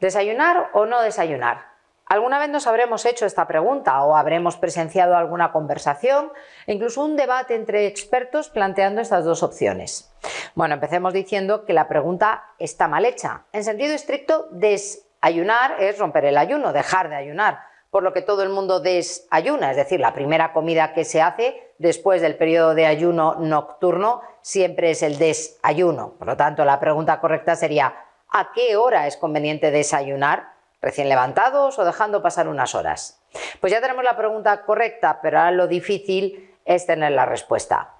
¿Desayunar o no desayunar? Alguna vez nos habremos hecho esta pregunta o habremos presenciado alguna conversación e incluso un debate entre expertos planteando estas dos opciones. Bueno, empecemos diciendo que la pregunta está mal hecha. En sentido estricto, desayunar es romper el ayuno, dejar de ayunar, por lo que todo el mundo desayuna, es decir, la primera comida que se hace después del periodo de ayuno nocturno siempre es el desayuno. Por lo tanto, la pregunta correcta sería a qué hora es conveniente desayunar, recién levantados o dejando pasar unas horas. Pues ya tenemos la pregunta correcta, pero ahora lo difícil es tener la respuesta.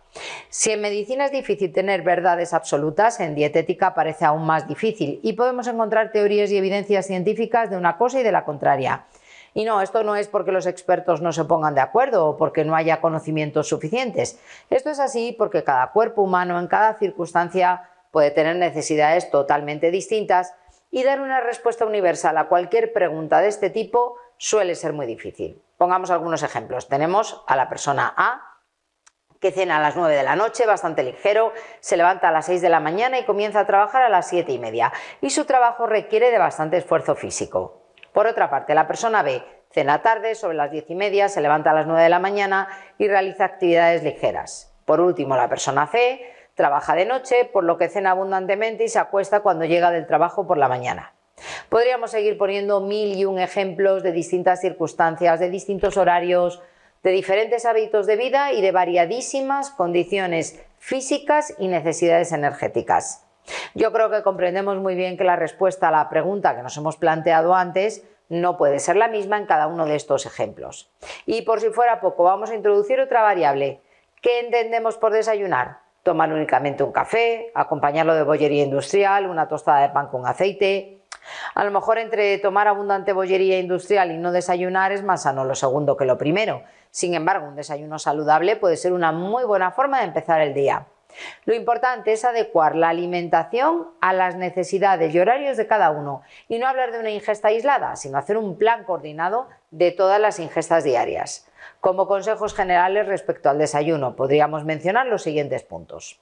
Si en medicina es difícil tener verdades absolutas, en dietética parece aún más difícil y podemos encontrar teorías y evidencias científicas de una cosa y de la contraria. Y no, esto no es porque los expertos no se pongan de acuerdo o porque no haya conocimientos suficientes. Esto es así porque cada cuerpo humano en cada circunstancia puede tener necesidades totalmente distintas y dar una respuesta universal a cualquier pregunta de este tipo suele ser muy difícil. Pongamos algunos ejemplos. Tenemos a la persona A, que cena a las 9 de la noche, bastante ligero, se levanta a las 6 de la mañana y comienza a trabajar a las 7 y media, y su trabajo requiere de bastante esfuerzo físico. Por otra parte, la persona B cena tarde, sobre las 10 y media, se levanta a las 9 de la mañana y realiza actividades ligeras. Por último, la persona C Trabaja de noche, por lo que cena abundantemente y se acuesta cuando llega del trabajo por la mañana. Podríamos seguir poniendo mil y un ejemplos de distintas circunstancias, de distintos horarios, de diferentes hábitos de vida y de variadísimas condiciones físicas y necesidades energéticas. Yo creo que comprendemos muy bien que la respuesta a la pregunta que nos hemos planteado antes no puede ser la misma en cada uno de estos ejemplos. Y por si fuera poco, vamos a introducir otra variable. ¿Qué entendemos por desayunar? tomar únicamente un café, acompañarlo de bollería industrial, una tostada de pan con aceite. A lo mejor entre tomar abundante bollería industrial y no desayunar es más sano lo segundo que lo primero. Sin embargo, un desayuno saludable puede ser una muy buena forma de empezar el día. Lo importante es adecuar la alimentación a las necesidades y horarios de cada uno y no hablar de una ingesta aislada, sino hacer un plan coordinado de todas las ingestas diarias. Como consejos generales respecto al desayuno, podríamos mencionar los siguientes puntos.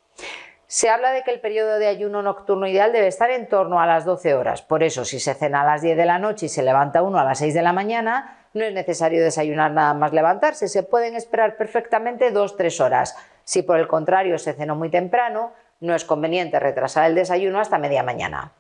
Se habla de que el periodo de ayuno nocturno ideal debe estar en torno a las 12 horas. Por eso, si se cena a las 10 de la noche y se levanta uno a las 6 de la mañana, no es necesario desayunar nada más levantarse. Se pueden esperar perfectamente 2-3 horas. Si por el contrario se cenó muy temprano, no es conveniente retrasar el desayuno hasta media mañana.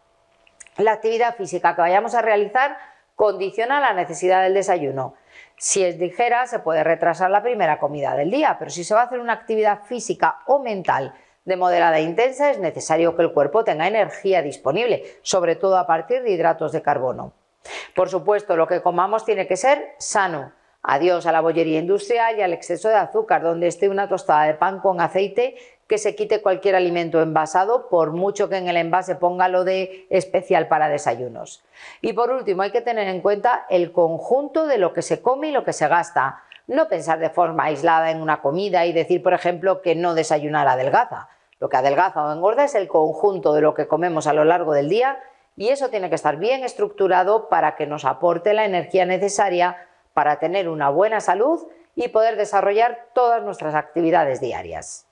La actividad física que vayamos a realizar condiciona la necesidad del desayuno. Si es ligera, se puede retrasar la primera comida del día, pero si se va a hacer una actividad física o mental de moderada e intensa, es necesario que el cuerpo tenga energía disponible, sobre todo a partir de hidratos de carbono. Por supuesto, lo que comamos tiene que ser sano, Adiós a la bollería industrial y al exceso de azúcar, donde esté una tostada de pan con aceite que se quite cualquier alimento envasado, por mucho que en el envase ponga lo de especial para desayunos. Y por último, hay que tener en cuenta el conjunto de lo que se come y lo que se gasta. No pensar de forma aislada en una comida y decir, por ejemplo, que no desayunar adelgaza. Lo que adelgaza o engorda es el conjunto de lo que comemos a lo largo del día y eso tiene que estar bien estructurado para que nos aporte la energía necesaria para tener una buena salud y poder desarrollar todas nuestras actividades diarias.